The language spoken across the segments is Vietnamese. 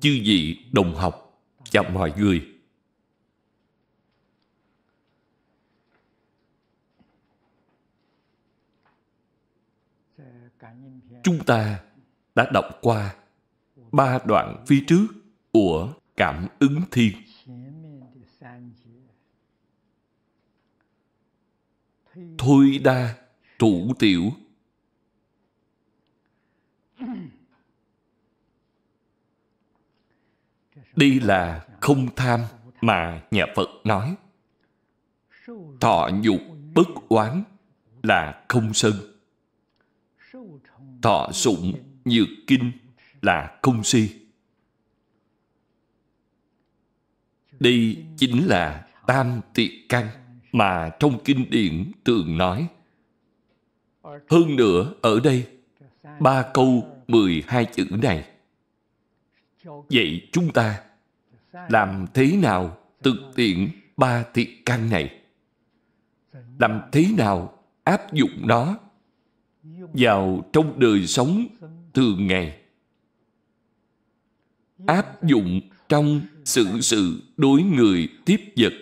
chư vị đồng học và mọi người chúng ta đã đọc qua ba đoạn phía trước của cảm ứng thiên thôi đa thủ tiểu Đây là không tham mà nhà Phật nói. Thọ dục bất oán là không sân. Thọ sụng nhược kinh là không si. Đây chính là tam tiệt căn mà trong kinh điển thường nói. Hơn nữa ở đây, ba câu 12 chữ này. Vậy chúng ta làm thế nào thực tiễn ba thiệt căn này làm thế nào áp dụng nó vào trong đời sống thường ngày áp dụng trong sự sự đối người tiếp vật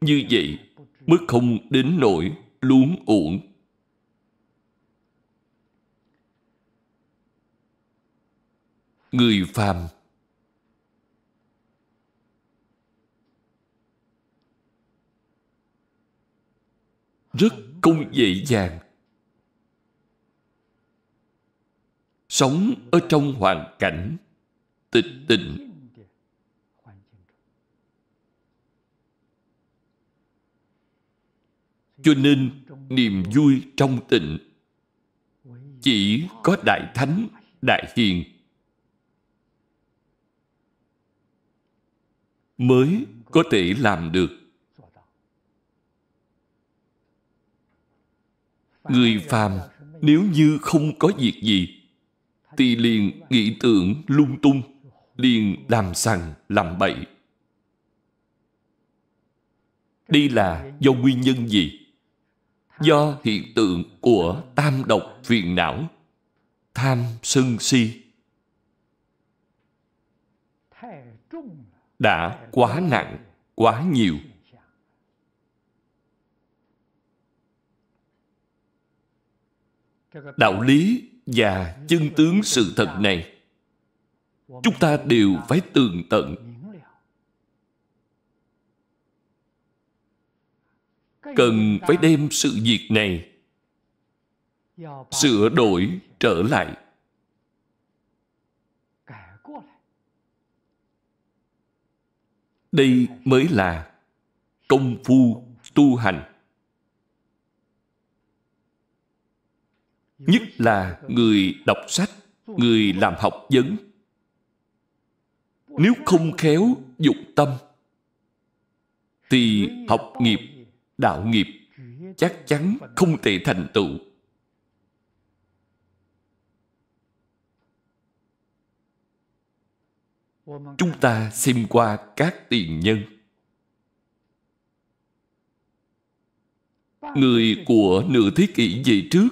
như vậy mới không đến nỗi luống uổng người phàm rất không dễ dàng sống ở trong hoàn cảnh tịch tịnh cho nên niềm vui trong tịnh chỉ có đại thánh đại hiền mới có thể làm được Người phàm nếu như không có việc gì thì liền nghĩ tưởng lung tung, liền làm sằng, làm bậy. Đây là do nguyên nhân gì? Do hiện tượng của tam độc phiền não, tham sân si. Đã quá nặng, quá nhiều. đạo lý và chân tướng sự thật này chúng ta đều phải tường tận cần phải đem sự việc này sửa đổi trở lại đây mới là công phu tu hành nhất là người đọc sách người làm học vấn nếu không khéo dục tâm thì học nghiệp đạo nghiệp chắc chắn không thể thành tựu chúng ta xem qua các tiền nhân người của nửa thế kỷ về trước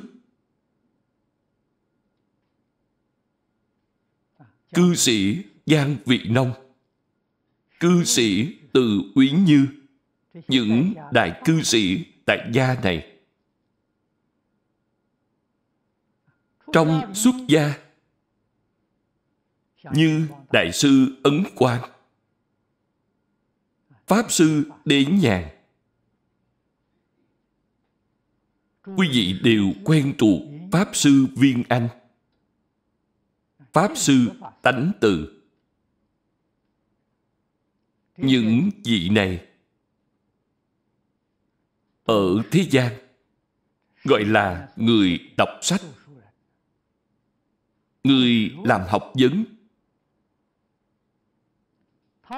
cư sĩ Giang Vị Nông, cư sĩ Từ Uyển Như, những đại cư sĩ tại gia này. Trong xuất gia, như Đại sư Ấn Quang, Pháp sư Đế Nhàn, quý vị đều quen thuộc Pháp sư Viên Anh, Pháp Sư Tánh Tự Những vị này Ở thế gian Gọi là người đọc sách Người làm học vấn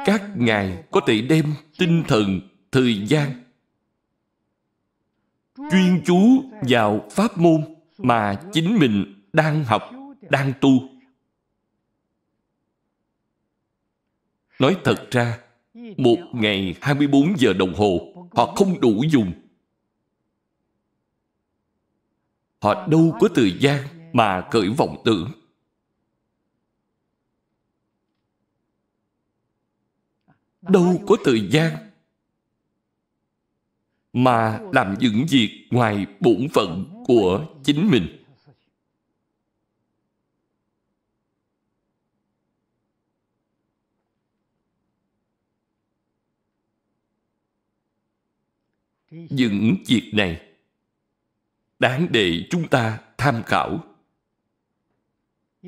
Các ngài có thể đem tinh thần, thời gian Chuyên chú vào pháp môn mà chính mình đang học, đang tu Nói thật ra, một ngày 24 giờ đồng hồ, họ không đủ dùng. Họ đâu có thời gian mà cởi vọng tưởng. Đâu có thời gian mà làm những việc ngoài bổn phận của chính mình. những việc này đáng để chúng ta tham khảo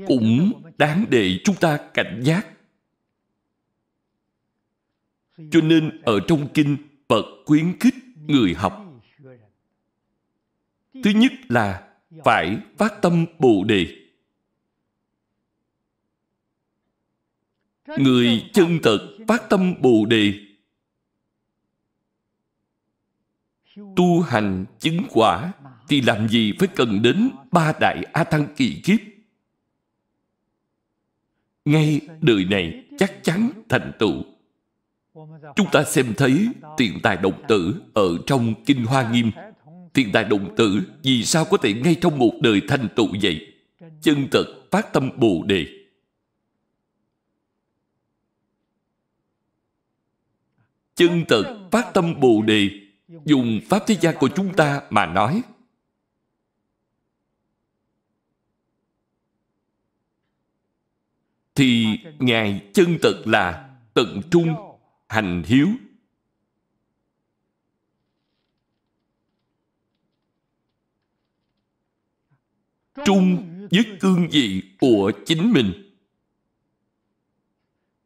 cũng đáng để chúng ta cảnh giác cho nên ở trong kinh phật khuyến khích người học thứ nhất là phải phát tâm bồ đề người chân thật phát tâm bồ đề tu hành chứng quả thì làm gì phải cần đến ba đại a tăng kỳ kiếp ngay đời này chắc chắn thành tựu chúng ta xem thấy tiền tài đồng tử ở trong kinh hoa nghiêm tiền tài đồng tử vì sao có thể ngay trong một đời thành tựu vậy chân thật phát tâm bồ đề chân thật phát tâm bồ đề dùng pháp thế gian của chúng ta mà nói thì ngài chân thật là tận trung hành hiếu trung với cương vị của chính mình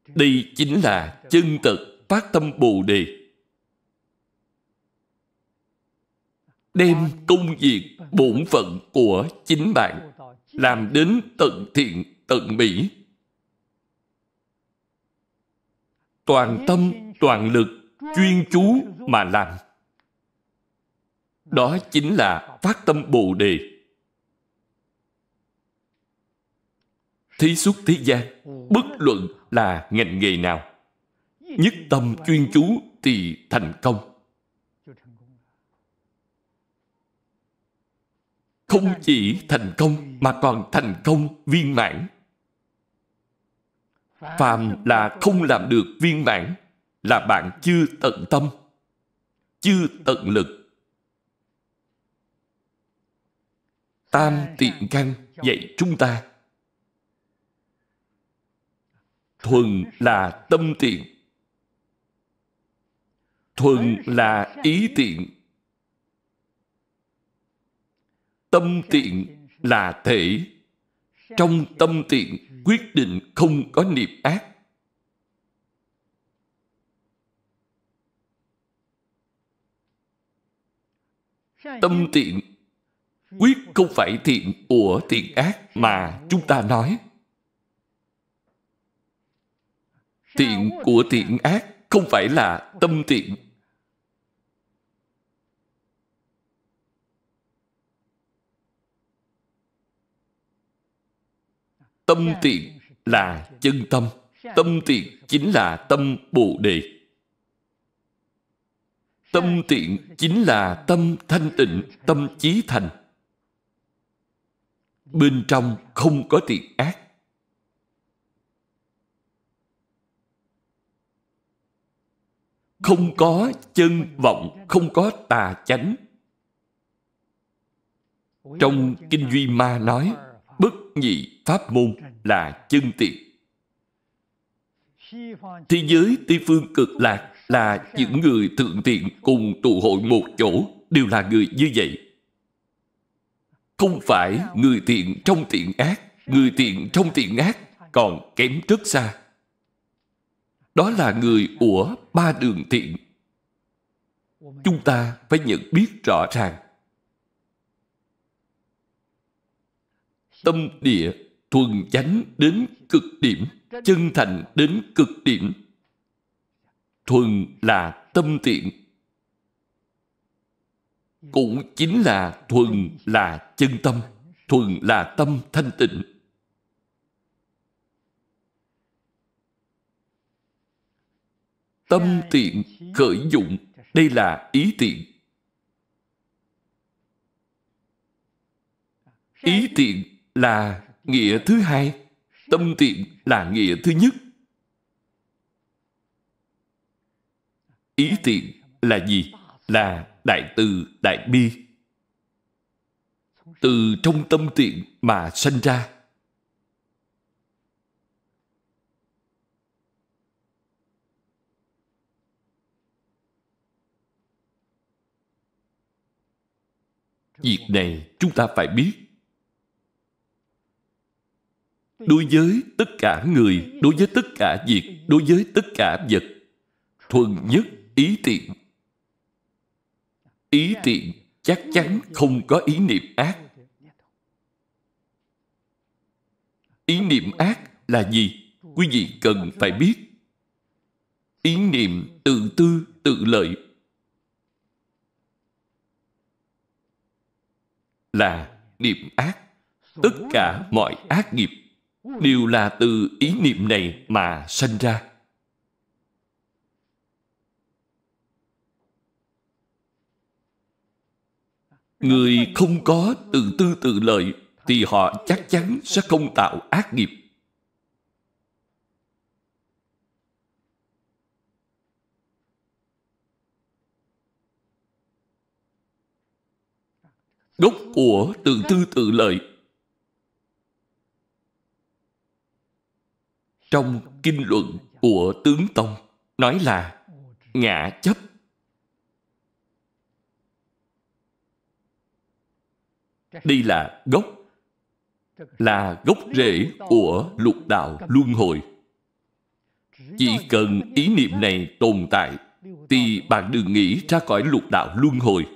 đây chính là chân thật phát tâm bồ đề đem công việc bổn phận của chính bạn làm đến tận thiện tận mỹ toàn tâm toàn lực chuyên chú mà làm đó chính là phát tâm bồ đề thí xuất thế gian bất luận là ngành nghề nào nhất tâm chuyên chú thì thành công không chỉ thành công mà còn thành công viên mãn phàm là không làm được viên mãn là bạn chưa tận tâm chưa tận lực tam tiện căn dạy chúng ta thuần là tâm tiện thuần là ý tiện tâm tiện là thể trong tâm tiện quyết định không có niệm ác tâm tiện quyết không phải thiện của thiện ác mà chúng ta nói thiện của thiện ác không phải là tâm tiện tâm tiền là chân tâm tâm tiền chính là tâm bồ đề tâm tiện chính là tâm thanh tịnh tâm chí thành bên trong không có tiện ác không có chân vọng không có tà chánh trong kinh duy ma nói nhị pháp môn là chân tiện thế giới tây phương cực lạc là những người thượng thiện cùng tụ hội một chỗ đều là người như vậy không phải người thiện trong thiện ác người thiện trong thiện ác còn kém rất xa đó là người của ba đường thiện. chúng ta phải nhận biết rõ ràng tâm địa thuần chánh đến cực điểm chân thành đến cực điểm thuần là tâm tiện cũng chính là thuần là chân tâm thuần là tâm thanh tịnh tâm tiện khởi dụng đây là ý tiện ý tiện là nghĩa thứ hai, tâm tiện là nghĩa thứ nhất. Ý tiện là gì? Là đại từ, đại bi. Từ trong tâm tiện mà sanh ra. Việc này chúng ta phải biết đối với tất cả người, đối với tất cả việc, đối với tất cả vật. Thuần nhất ý tiện. Ý tiện chắc chắn không có ý niệm ác. Ý niệm ác là gì? Quý vị cần phải biết. Ý niệm tự tư, tự lợi là niệm ác tất cả mọi ác nghiệp đều là từ ý niệm này mà sanh ra người không có từ tư tự lợi thì họ chắc chắn sẽ không tạo ác nghiệp gốc của từ tư tự lợi trong kinh luận của tướng tông nói là ngã chấp đây là gốc là gốc rễ của lục đạo luân hồi chỉ cần ý niệm này tồn tại thì bạn đừng nghĩ ra khỏi lục đạo luân hồi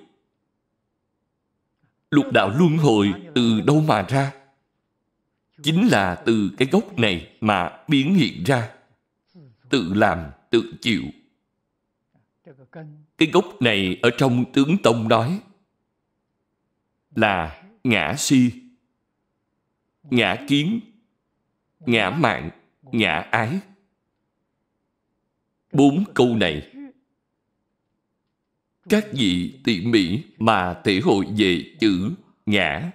lục đạo luân hồi từ đâu mà ra chính là từ cái gốc này mà biến hiện ra tự làm tự chịu cái gốc này ở trong tướng tông nói là ngã si ngã kiến ngã mạng ngã ái bốn câu này các vị tỉ mỉ mà thể hội về chữ ngã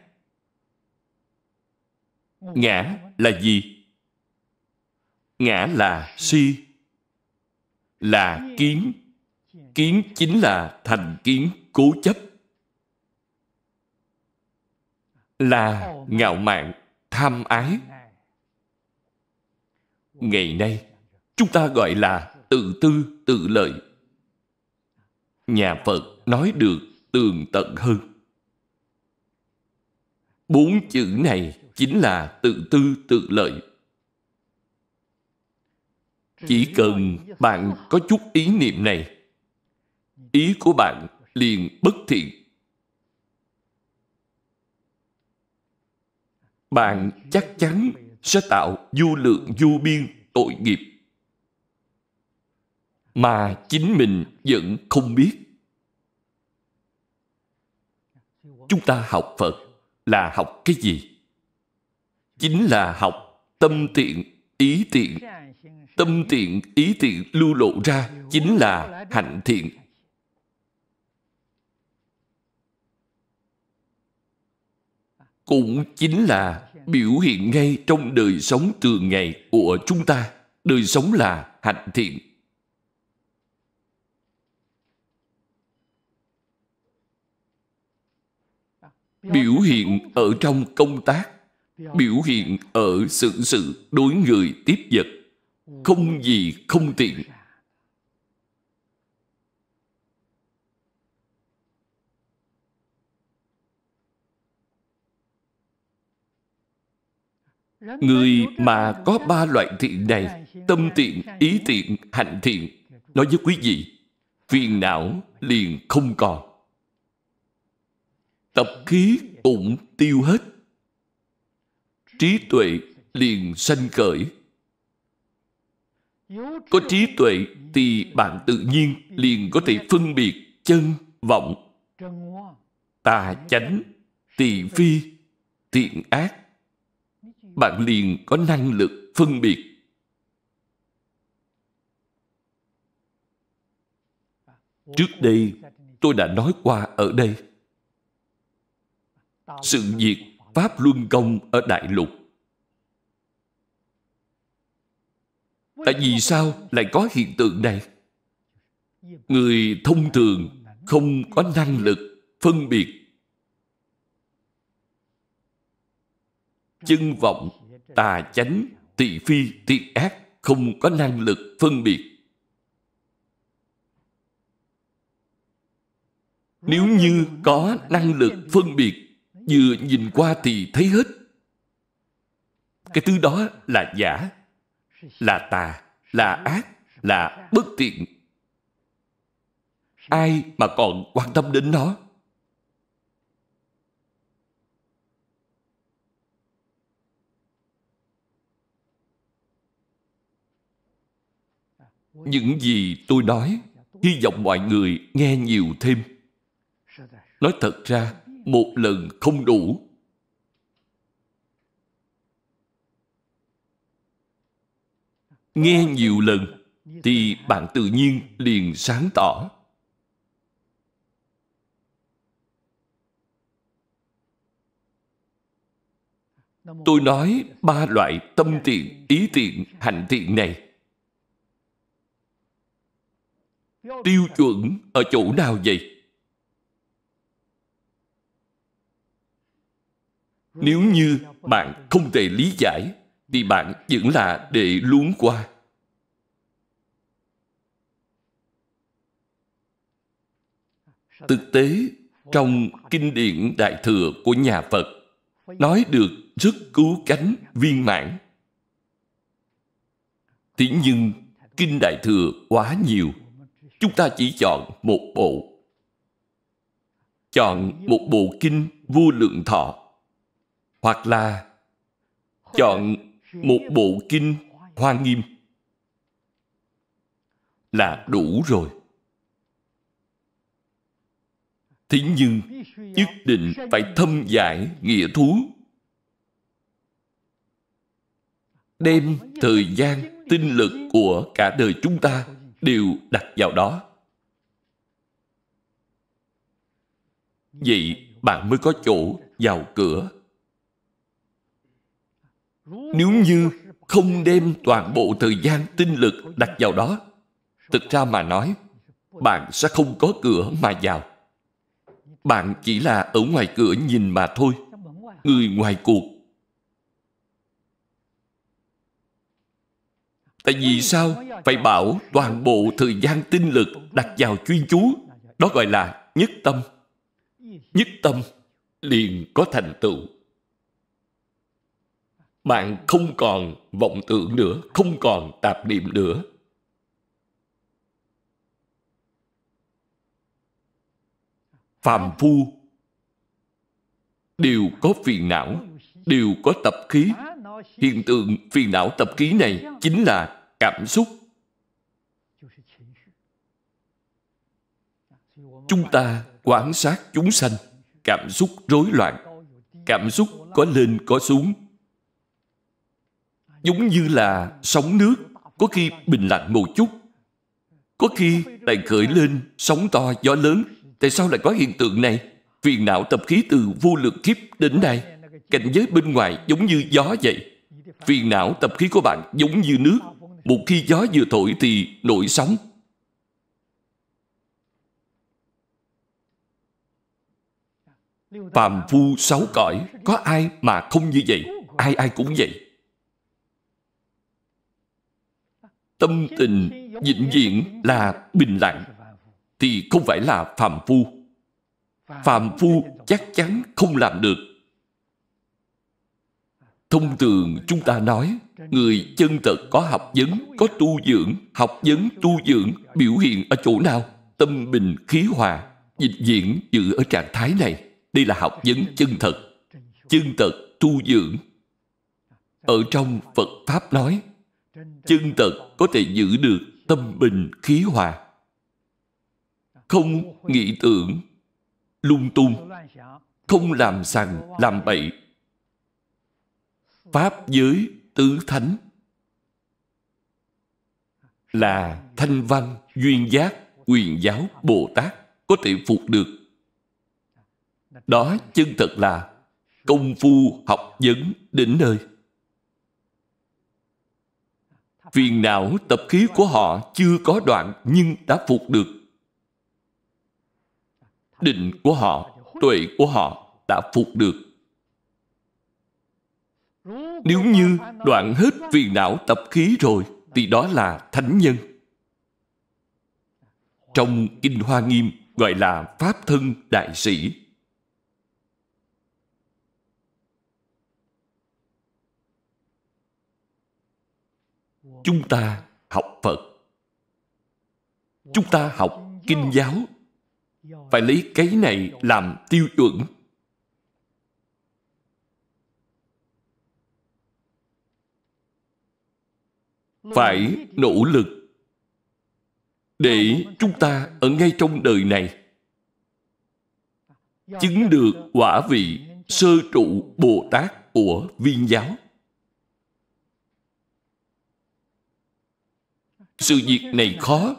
ngã là gì ngã là si là kiến kiến chính là thành kiến cố chấp là ngạo mạn tham ái ngày nay chúng ta gọi là tự tư tự lợi nhà phật nói được tường tận hơn Bốn chữ này chính là tự tư tự lợi. Chỉ cần bạn có chút ý niệm này, ý của bạn liền bất thiện. Bạn chắc chắn sẽ tạo vô lượng vô biên tội nghiệp mà chính mình vẫn không biết. Chúng ta học Phật là học cái gì? Chính là học tâm tiện, ý tiện. Tâm tiện, ý tiện lưu lộ ra chính là hạnh thiện. Cũng chính là biểu hiện ngay trong đời sống thường ngày của chúng ta. Đời sống là hạnh thiện. biểu hiện ở trong công tác biểu hiện ở sự sự đối người tiếp vật không gì không tiện Người mà có ba loại thiện này Tâm tiện, ý tiện, hạnh thiện Nói với quý vị Phiền não liền không còn tập khí cũng tiêu hết trí tuệ liền sanh khởi có trí tuệ thì bạn tự nhiên liền có thể phân biệt chân vọng tà chánh tỳ phi thiện ác bạn liền có năng lực phân biệt trước đây tôi đã nói qua ở đây sự diệt pháp luân công ở đại lục tại vì sao lại có hiện tượng này người thông thường không có năng lực phân biệt chân vọng tà chánh tỳ phi tiệt ác không có năng lực phân biệt nếu như có năng lực phân biệt vừa nhìn qua thì thấy hết cái thứ đó là giả là tà là ác là bất tiện ai mà còn quan tâm đến nó những gì tôi nói hy vọng mọi người nghe nhiều thêm nói thật ra một lần không đủ. Nghe nhiều lần thì bạn tự nhiên liền sáng tỏ. Tôi nói ba loại tâm tiện, ý tiện, hành tiện này. Tiêu chuẩn ở chỗ nào vậy? Nếu như bạn không thể lý giải, thì bạn vẫn là để luống qua. Thực tế, trong kinh điển Đại Thừa của nhà Phật, nói được rất cứu cánh viên mãn. Thế nhưng, kinh Đại Thừa quá nhiều. Chúng ta chỉ chọn một bộ. Chọn một bộ kinh vô lượng thọ hoặc là chọn một bộ kinh hoa nghiêm là đủ rồi thế nhưng nhất định phải thâm giải nghĩa thú đem thời gian tinh lực của cả đời chúng ta đều đặt vào đó vậy bạn mới có chỗ vào cửa nếu như không đem toàn bộ thời gian tinh lực đặt vào đó thực ra mà nói bạn sẽ không có cửa mà vào bạn chỉ là ở ngoài cửa nhìn mà thôi người ngoài cuộc tại vì sao phải bảo toàn bộ thời gian tinh lực đặt vào chuyên chú đó gọi là nhất tâm nhất tâm liền có thành tựu bạn không còn vọng tưởng nữa, không còn tạp niệm nữa. Phàm phu đều có phiền não, đều có tập khí. Hiện tượng phiền não tập khí này chính là cảm xúc. Chúng ta quan sát chúng sanh, cảm xúc rối loạn, cảm xúc có lên có xuống, giống như là sóng nước có khi bình lặng một chút có khi lại khởi lên sóng to gió lớn tại sao lại có hiện tượng này phiền não tập khí từ vô lượng kiếp đến nay cảnh giới bên ngoài giống như gió vậy phiền não tập khí của bạn giống như nước một khi gió vừa thổi thì nổi sóng phàm phu sáu cõi có ai mà không như vậy ai ai cũng vậy tâm tình vĩnh viễn là bình lặng thì không phải là phàm phu phàm phu chắc chắn không làm được thông thường chúng ta nói người chân thật có học vấn có tu dưỡng học vấn tu dưỡng biểu hiện ở chỗ nào tâm bình khí hòa dịch diễn giữ ở trạng thái này đây là học vấn chân thật chân thật tu dưỡng ở trong phật pháp nói chân tật có thể giữ được tâm bình khí hòa không nghĩ tưởng lung tung không làm sằng làm bậy pháp giới tứ thánh là thanh văn duyên giác quyền giáo bồ tát có thể phục được đó chân thật là công phu học vấn đến nơi phiền não tập khí của họ chưa có đoạn nhưng đã phục được định của họ tuệ của họ đã phục được nếu như đoạn hết phiền não tập khí rồi thì đó là thánh nhân trong kinh hoa nghiêm gọi là pháp thân đại sĩ chúng ta học phật chúng ta học kinh giáo phải lấy cái này làm tiêu chuẩn phải nỗ lực để chúng ta ở ngay trong đời này chứng được quả vị sơ trụ bồ tát của viên giáo sự việc này khó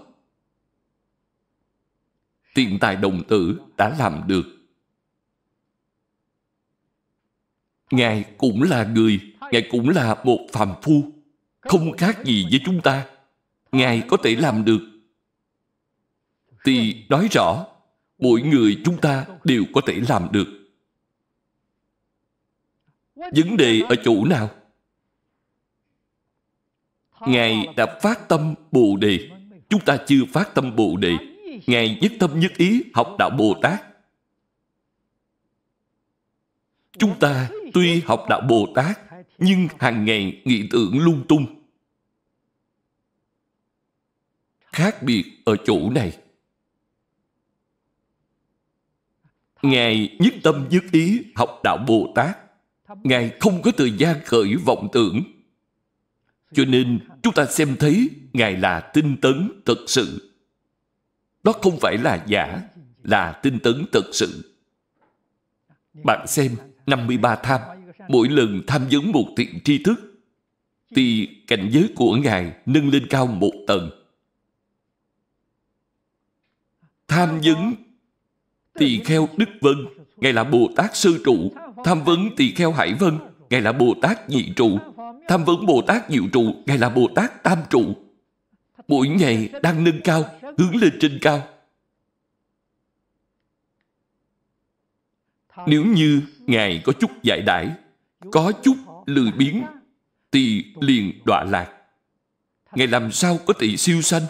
tiền tài đồng tử đã làm được ngài cũng là người ngài cũng là một phàm phu không khác gì với chúng ta ngài có thể làm được thì nói rõ mỗi người chúng ta đều có thể làm được vấn đề ở chỗ nào Ngài đã phát tâm Bồ Đề. Chúng ta chưa phát tâm Bồ Đề. Ngài nhất tâm nhất ý học đạo Bồ Tát. Chúng ta tuy học đạo Bồ Tát, nhưng hàng ngày nghĩ tưởng lung tung. Khác biệt ở chỗ này. Ngài nhất tâm nhất ý học đạo Bồ Tát. Ngài không có thời gian khởi vọng tưởng cho nên chúng ta xem thấy Ngài là tinh tấn thật sự. Đó không phải là giả, là tinh tấn thật sự. Bạn xem 53 tham, mỗi lần tham vấn một thiện tri thức, thì cảnh giới của Ngài nâng lên cao một tầng. Tham vấn tỳ kheo Đức Vân, Ngài là Bồ Tát Sư Trụ. Tham vấn tỳ kheo Hải Vân, Ngài là Bồ Tát Nhị Trụ. Tham vấn Bồ Tát Diệu Trụ, Ngài là Bồ Tát Tam Trụ. Mỗi ngày đang nâng cao, hướng lên trên cao. Nếu như Ngài có chút giải đãi, có chút lười biếng, thì liền đọa lạc. Ngài làm sao có thể siêu sanh?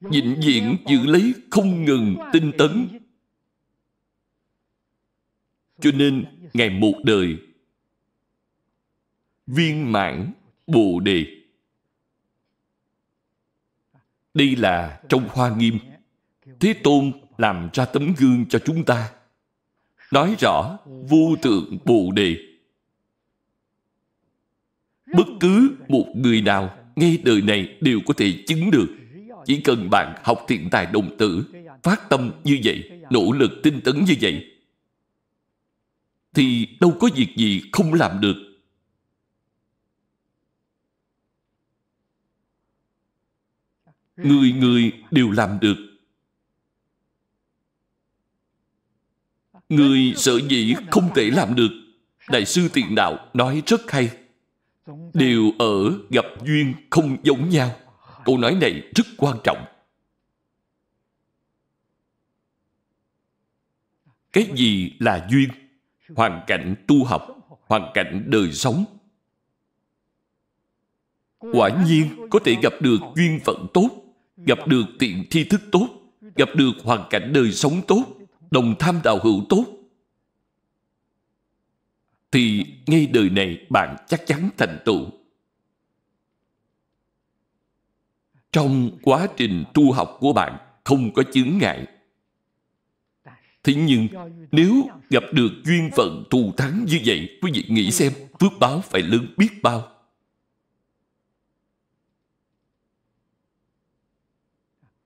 Vĩnh viễn giữ lấy không ngừng tinh tấn. Cho nên, Ngài một đời viên mãn bồ đề đây là trong hoa nghiêm thế tôn làm ra tấm gương cho chúng ta nói rõ vô tượng bồ đề bất cứ một người nào ngay đời này đều có thể chứng được chỉ cần bạn học thiện tài đồng tử phát tâm như vậy nỗ lực tinh tấn như vậy thì đâu có việc gì không làm được người ừ. người đều làm được người sợ dĩ không thể làm được đại sư tiền đạo nói rất hay đều ở gặp duyên không giống nhau câu nói này rất quan trọng cái gì là duyên hoàn cảnh tu học hoàn cảnh đời sống quả nhiên có thể gặp được duyên phận tốt gặp được tiện thi thức tốt, gặp được hoàn cảnh đời sống tốt, đồng tham đạo hữu tốt, thì ngay đời này bạn chắc chắn thành tựu. Trong quá trình tu học của bạn không có chướng ngại. Thế nhưng, nếu gặp được duyên phận thù thắng như vậy, quý vị nghĩ xem, phước báo phải lớn biết bao.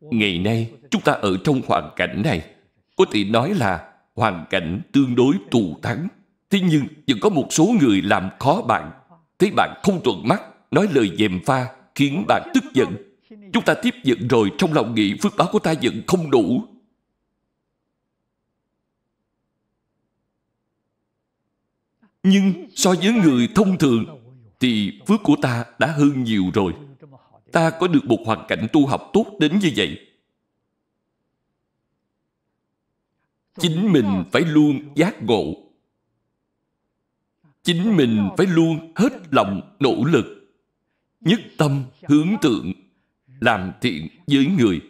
Ngày nay, chúng ta ở trong hoàn cảnh này, có thể nói là hoàn cảnh tương đối tù thắng. Thế nhưng, vẫn có một số người làm khó bạn. Thấy bạn không thuận mắt, nói lời dèm pha, khiến bạn tức giận. Chúng ta tiếp giận rồi, trong lòng nghĩ phước báo của ta vẫn không đủ. Nhưng so với người thông thường, thì phước của ta đã hơn nhiều rồi ta có được một hoàn cảnh tu học tốt đến như vậy chính mình phải luôn giác ngộ chính mình phải luôn hết lòng nỗ lực nhất tâm hướng tượng làm thiện với người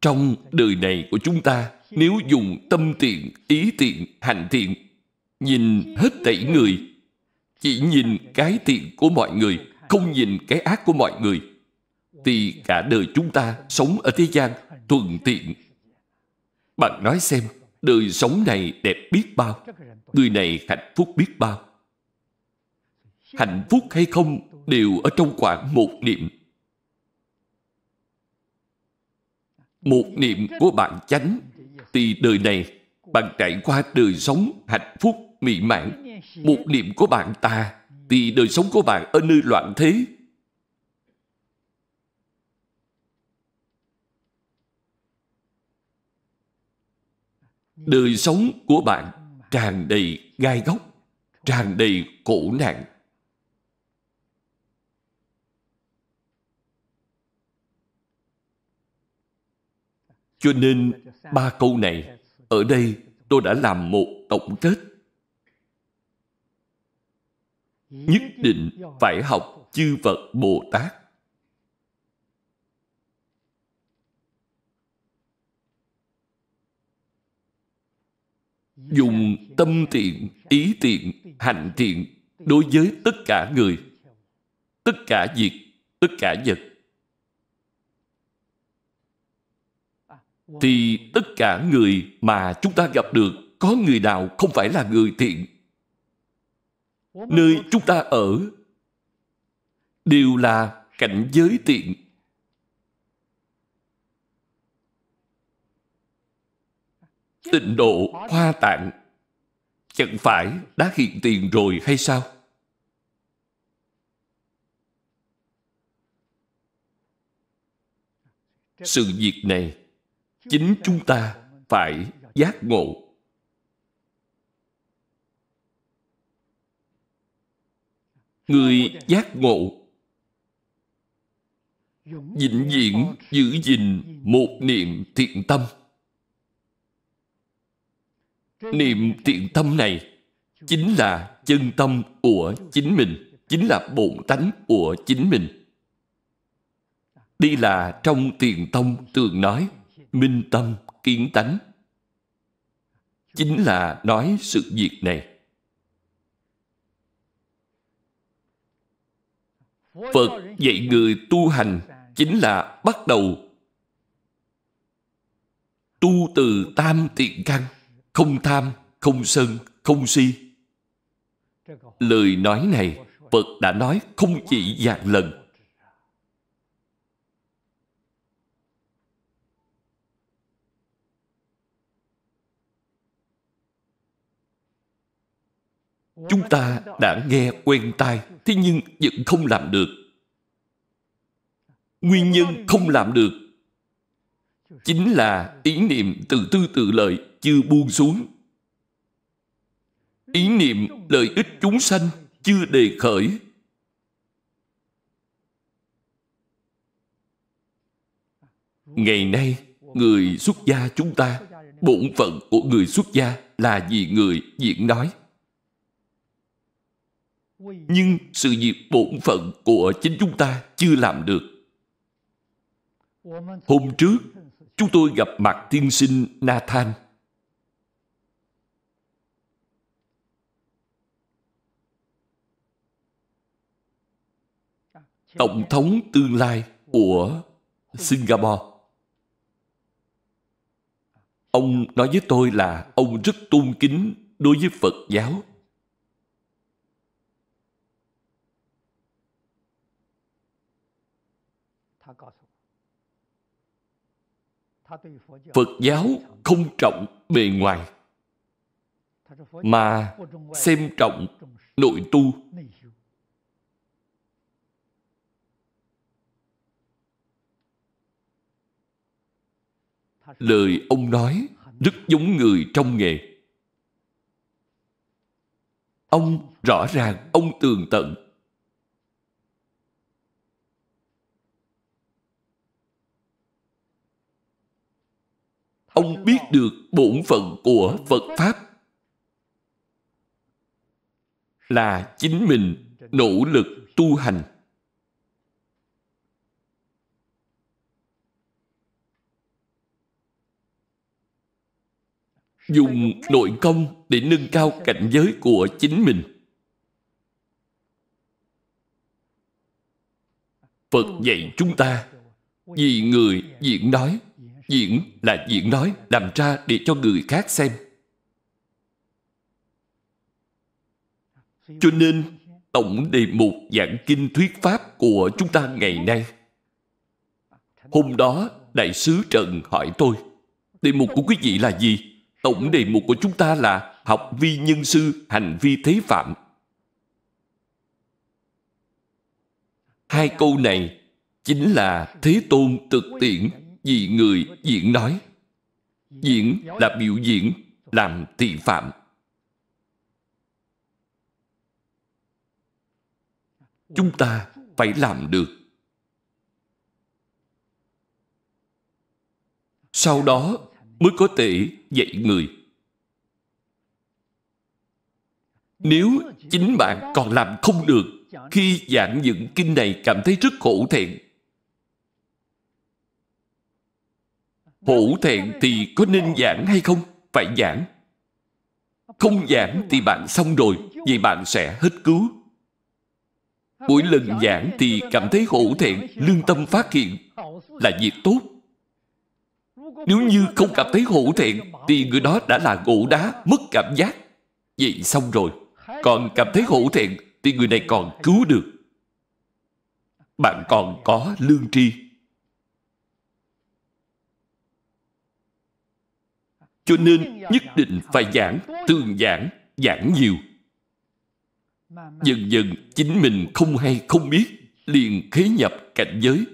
trong đời này của chúng ta nếu dùng tâm thiện, ý thiện, hành thiện, nhìn hết tẩy người chỉ nhìn cái thiện của mọi người không nhìn cái ác của mọi người thì cả đời chúng ta sống ở thế gian thuận tiện bạn nói xem đời sống này đẹp biết bao người này hạnh phúc biết bao hạnh phúc hay không đều ở trong khoảng một niệm một niệm của bạn chánh thì đời này bạn trải qua đời sống hạnh phúc mỹ mãn một niệm của bạn ta thì đời sống của bạn ở nơi loạn thế đời sống của bạn tràn đầy gai góc tràn đầy khổ nạn cho nên ba câu này ở đây tôi đã làm một tổng kết nhất định phải học chư Phật Bồ Tát. Dùng tâm thiện ý thiện hành thiện đối với tất cả người, tất cả việc, tất cả vật. Thì tất cả người mà chúng ta gặp được có người nào không phải là người thiện nơi chúng ta ở đều là cảnh giới tiện tịnh độ hoa tạng chẳng phải đã hiện tiền rồi hay sao sự việc này chính chúng ta phải giác ngộ người giác ngộ vĩnh viễn giữ gìn một niệm thiện tâm niệm thiện tâm này chính là chân tâm của chính mình chính là bổn tánh của chính mình đây là trong thiền tông thường nói minh tâm kiến tánh chính là nói sự việc này Phật dạy người tu hành chính là bắt đầu tu từ tam tiện căn, không tham, không sân, không si. Lời nói này Phật đã nói không chỉ dạng lần chúng ta đã nghe quen tai thế nhưng vẫn không làm được nguyên nhân không làm được chính là ý niệm từ tư tự lợi chưa buông xuống ý niệm lợi ích chúng sanh chưa đề khởi ngày nay người xuất gia chúng ta bổn phận của người xuất gia là vì người diễn nói nhưng sự nghiệp bổn phận của chính chúng ta chưa làm được hôm trước chúng tôi gặp mặt tiên sinh nathan tổng thống tương lai của singapore ông nói với tôi là ông rất tôn kính đối với phật giáo phật giáo không trọng bề ngoài mà xem trọng nội tu lời ông nói rất giống người trong nghề ông rõ ràng ông tường tận ông biết được bổn phận của Phật Pháp là chính mình nỗ lực tu hành. Dùng nội công để nâng cao cảnh giới của chính mình. Phật dạy chúng ta, vì người diện nói Diễn là diễn nói làm ra để cho người khác xem. Cho nên, tổng đề mục giảng kinh thuyết pháp của chúng ta ngày nay. Hôm đó, Đại sứ Trần hỏi tôi, đề mục của quý vị là gì? Tổng đề mục của chúng ta là học vi nhân sư, hành vi thế phạm. Hai câu này chính là Thế Tôn thực tiễn vì người diễn nói diễn là biểu diễn làm thị phạm chúng ta phải làm được sau đó mới có thể dạy người nếu chính bạn còn làm không được khi giảng những kinh này cảm thấy rất khổ thẹn Hổ thẹn thì có nên giảng hay không? Phải giảng. Không giảng thì bạn xong rồi, vì bạn sẽ hết cứu. Mỗi lần giảng thì cảm thấy hổ thẹn, lương tâm phát hiện là việc tốt. Nếu như không cảm thấy hổ thẹn thì người đó đã là gỗ đá, mất cảm giác. Vậy xong rồi. Còn cảm thấy hổ thẹn thì người này còn cứu được. Bạn còn có lương tri. Cho nên nhất định phải giảng, thường giảng, giảng nhiều. Dần dần chính mình không hay không biết liền khế nhập cảnh giới.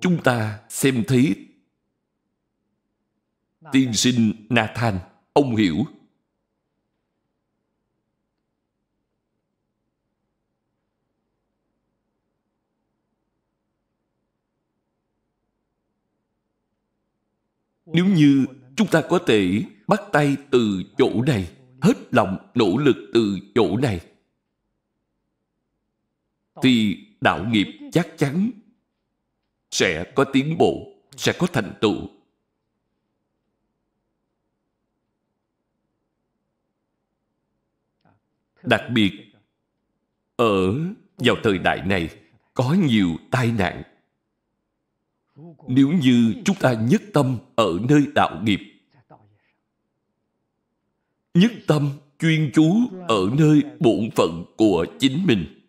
Chúng ta xem thấy tiên sinh Nathan, ông hiểu nếu như chúng ta có thể bắt tay từ chỗ này hết lòng nỗ lực từ chỗ này thì đạo nghiệp chắc chắn sẽ có tiến bộ sẽ có thành tựu đặc biệt ở vào thời đại này có nhiều tai nạn nếu như chúng ta nhất tâm ở nơi đạo nghiệp nhất tâm chuyên chú ở nơi bổn phận của chính mình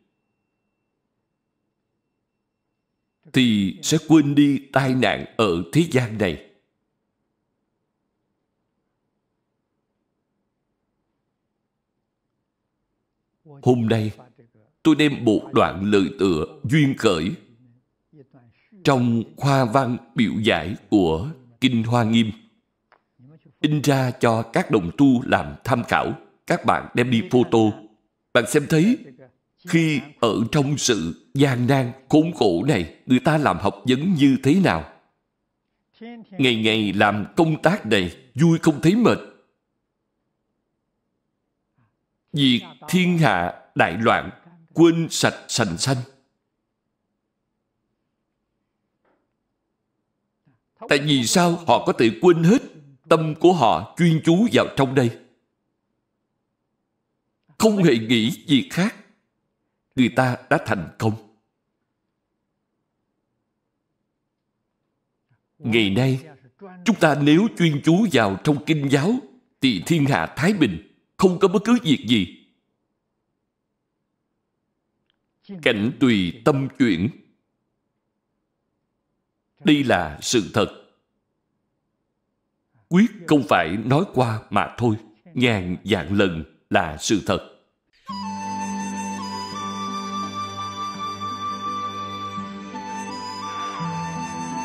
thì sẽ quên đi tai nạn ở thế gian này hôm nay tôi đem một đoạn lời tựa duyên khởi trong khoa văn biểu giải của Kinh Hoa Nghiêm in ra cho các đồng tu làm tham khảo. Các bạn đem đi photo. Bạn xem thấy khi ở trong sự gian nan khốn khổ này người ta làm học vấn như thế nào ngày ngày làm công tác này vui không thấy mệt việc thiên hạ đại loạn quên sạch sành xanh Tại vì sao họ có thể quên hết tâm của họ chuyên chú vào trong đây? Không hề nghĩ gì khác. Người ta đã thành công. Ngày nay, chúng ta nếu chuyên chú vào trong kinh giáo thì thiên hạ thái bình, không có bất cứ việc gì. Cảnh tùy tâm chuyển đây là sự thật. Quyết không phải nói qua mà thôi. Ngàn dạng lần là sự thật.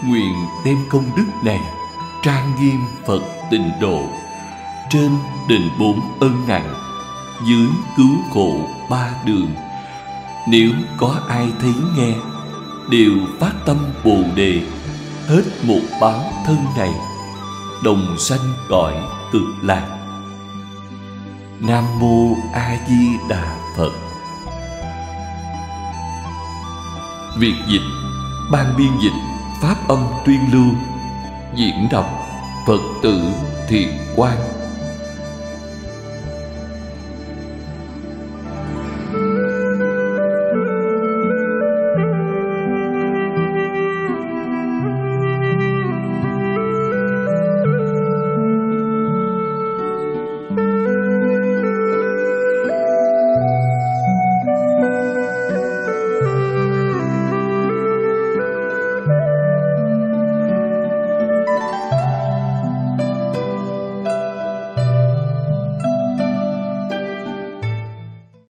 Nguyện đem công đức này trang nghiêm Phật tịnh độ trên đền bốn ân nặng dưới cứu khổ ba đường nếu có ai thấy nghe đều phát tâm bồ đề hết một báo thân này đồng sanh cõi cực lạc nam mô a di đà phật việt dịch ban biên dịch pháp âm tuyên lưu diễn đọc phật tử thiền quang